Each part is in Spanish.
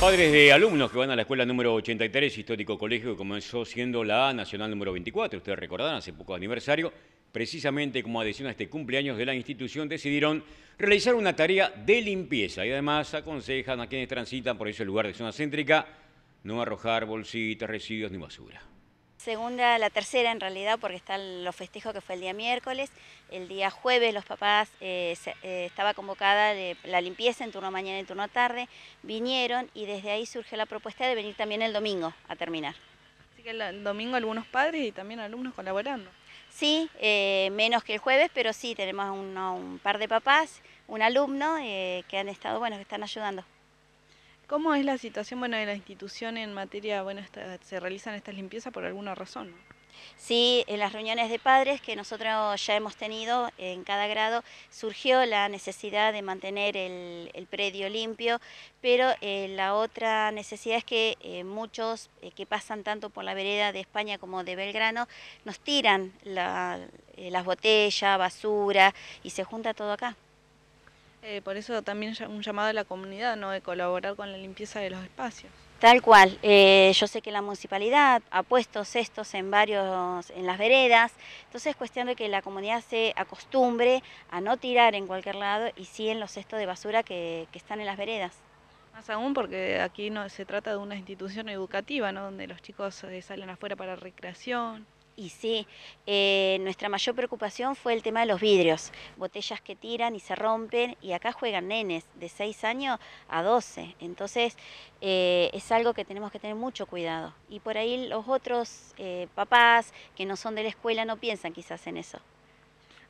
Padres de alumnos que van a la escuela número 83, histórico colegio que comenzó siendo la Nacional número 24, ustedes recordarán, hace poco aniversario, precisamente como adhesión a este cumpleaños de la institución, decidieron realizar una tarea de limpieza y además aconsejan a quienes transitan por ese lugar de zona céntrica no arrojar bolsitas, residuos ni basura. Segunda, la tercera en realidad, porque están los festejos que fue el día miércoles. El día jueves los papás eh, eh, estaba convocada la limpieza en turno mañana y en turno tarde. Vinieron y desde ahí surge la propuesta de venir también el domingo a terminar. Así que el domingo algunos padres y también alumnos colaborando. Sí, eh, menos que el jueves, pero sí, tenemos un par de papás, un alumno que han estado, bueno, que están ayudando. ¿Cómo es la situación bueno, de la institución en materia, bueno, se realizan estas limpiezas por alguna razón? Sí, en las reuniones de padres que nosotros ya hemos tenido en cada grado, surgió la necesidad de mantener el, predio limpio, pero eh, la otra necesidad es que eh, muchos eh, que pasan tanto por la vereda de España como de Belgrano nos tiran las botellas, basura y se junta todo acá. Eh, por eso también un llamado a la comunidad, ¿no? De colaborar con la limpieza de los espacios. Tal cual, eh, yo sé que la municipalidad ha puesto cestos en varios, en las veredas, entonces es cuestión de que la comunidad se acostumbre a no tirar en cualquier lado y sí en los cestos de basura que, están en las veredas. Más aún porque aquí no, se trata de una institución educativa, ¿no? Donde los chicos eh, salen afuera para recreación. Y sí, eh, nuestra mayor preocupación fue el tema de los vidrios, botellas que tiran y se rompen, y acá juegan nenes de 6 años a 12, entonces eh, es algo que tenemos que tener mucho cuidado. Y por ahí los otros eh, papás que no son de la escuela no piensan quizás en eso.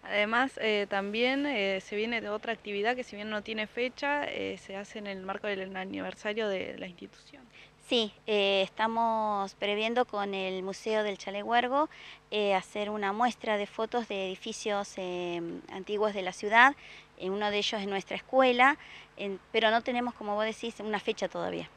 Además, también se viene de otra actividad que si bien no tiene fecha, se hace en el marco del aniversario de la institución. Sí, eh, estamos previendo con el Museo del Chalehuergo eh, hacer una muestra de fotos de edificios em, antiguos de la ciudad. Eh, uno de ellos es nuestra escuela, pero no tenemos, como vos decís, una fecha todavía.